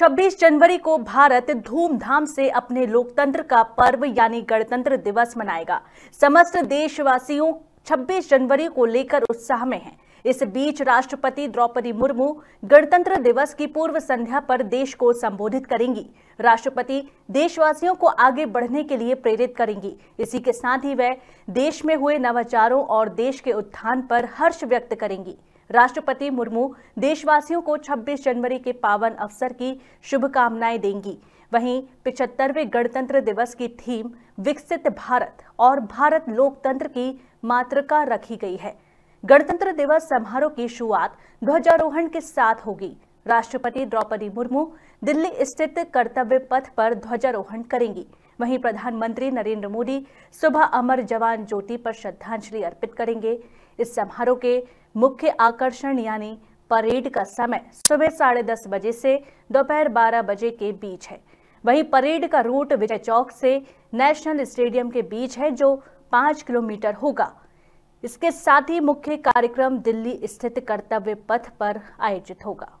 26 जनवरी को भारत धूमधाम से अपने लोकतंत्र का पर्व यानी गणतंत्र दिवस मनाएगा समस्त देशवासियों 26 जनवरी को लेकर उत्साह में हैं। इस बीच राष्ट्रपति द्रौपदी मुर्मू गणतंत्र दिवस की पूर्व संध्या पर देश को संबोधित करेंगी राष्ट्रपति देशवासियों को आगे बढ़ने के लिए प्रेरित करेंगी इसी के साथ ही वह देश में हुए नवाचारों और देश के उत्थान पर हर्ष व्यक्त करेंगी राष्ट्रपति मुर्मू देशवासियों को 26 जनवरी के पावन अवसर की शुभकामनाएं देंगी वहीं पिछहत्तरवें गणतंत्र दिवस की थीम विकसित भारत और भारत लोकतंत्र की मातृका रखी गई है गणतंत्र दिवस समारोह की शुरुआत ध्वजारोहण के साथ होगी राष्ट्रपति द्रौपदी मुर्मू दिल्ली स्थित कर्तव्य पथ पर ध्वजारोहण करेंगी वहीं प्रधानमंत्री नरेंद्र मोदी सुबह अमर जवान ज्योति पर श्रद्धांजलि अर्पित करेंगे इस समारोह के मुख्य आकर्षण यानी परेड का समय सुबह साढ़े दस बजे से दोपहर बारह बजे के बीच है वहीं परेड का रूट विजय चौक से नेशनल स्टेडियम के बीच है जो पांच किलोमीटर होगा इसके साथ ही मुख्य कार्यक्रम दिल्ली स्थित कर्तव्य पथ पर आयोजित होगा